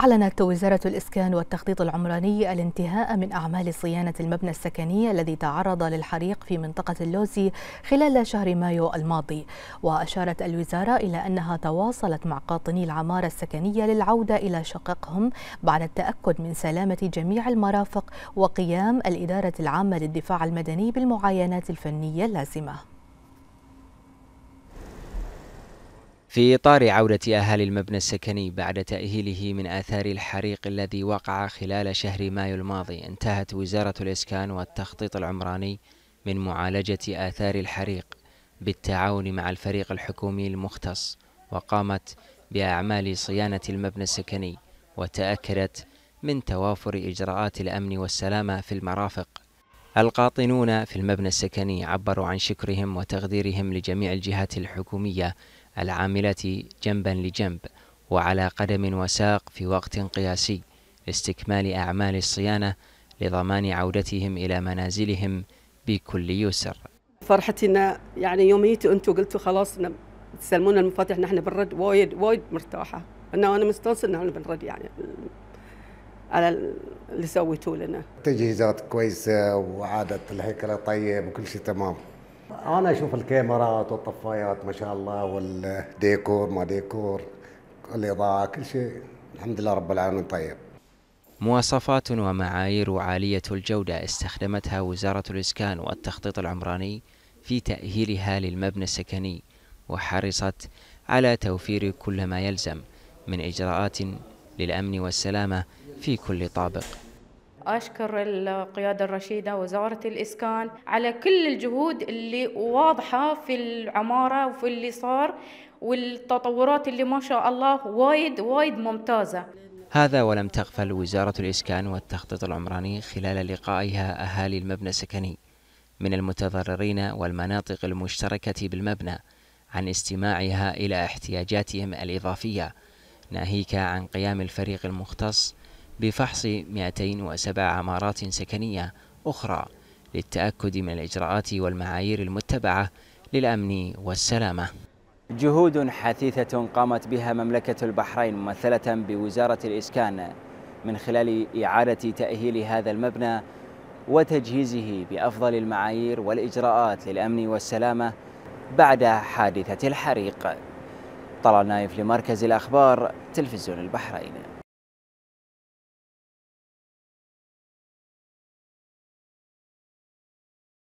أعلنت وزارة الإسكان والتخطيط العمراني الانتهاء من أعمال صيانة المبنى السكني الذي تعرض للحريق في منطقة اللوزي خلال شهر مايو الماضي وأشارت الوزارة إلى أنها تواصلت مع قاطني العمارة السكنية للعودة إلى شققهم بعد التأكد من سلامة جميع المرافق وقيام الإدارة العامة للدفاع المدني بالمعاينات الفنية اللازمة في إطار عودة أهالي المبنى السكني بعد تأهيله من آثار الحريق الذي وقع خلال شهر مايو الماضي انتهت وزارة الإسكان والتخطيط العمراني من معالجة آثار الحريق بالتعاون مع الفريق الحكومي المختص وقامت بأعمال صيانة المبنى السكني وتأكدت من توافر إجراءات الأمن والسلامة في المرافق القاطنون في المبنى السكني عبروا عن شكرهم وتقديرهم لجميع الجهات الحكومية العاملة جنبا لجنب وعلى قدم وساق في وقت قياسي لاستكمال أعمال الصيانة لضمان عودتهم إلى منازلهم بكل يسر فرحتنا يعني يوميتي أنتم قلتوا خلاص تسلمونا المفاتيح نحن بنرد وايد وايد مرتاحة أنا أنا مستانسة أنه بنرد يعني على اللي سويتوه لنا تجهيزات كويسة وعادة الهيكلة طيب وكل شيء تمام أنا أشوف الكاميرات والطفايات ما شاء الله والديكور ما ديكور الإضاءة كل شيء الحمد لله رب العالمين طيب مواصفات ومعايير عالية الجودة استخدمتها وزارة الإسكان والتخطيط العمراني في تأهيلها للمبنى السكني وحرصت على توفير كل ما يلزم من إجراءات للأمن والسلامة في كل طابق أشكر القيادة الرشيدة وزارة الإسكان على كل الجهود اللي واضحة في العمارة وفي اللي صار والتطورات اللي ما شاء الله وايد وايد ممتازة هذا ولم تغفل وزارة الإسكان والتخطيط العمراني خلال لقائها أهالي المبنى السكني من المتضررين والمناطق المشتركة بالمبنى عن استماعها إلى احتياجاتهم الإضافية ناهيك عن قيام الفريق المختص بفحص 207 عمارات سكنية أخرى للتأكد من الإجراءات والمعايير المتبعة للأمن والسلامة جهود حثيثة قامت بها مملكة البحرين ممثلة بوزارة الإسكان من خلال إعادة تأهيل هذا المبنى وتجهيزه بأفضل المعايير والإجراءات للأمن والسلامة بعد حادثة الحريق طلال نايف لمركز الأخبار تلفزيون البحرين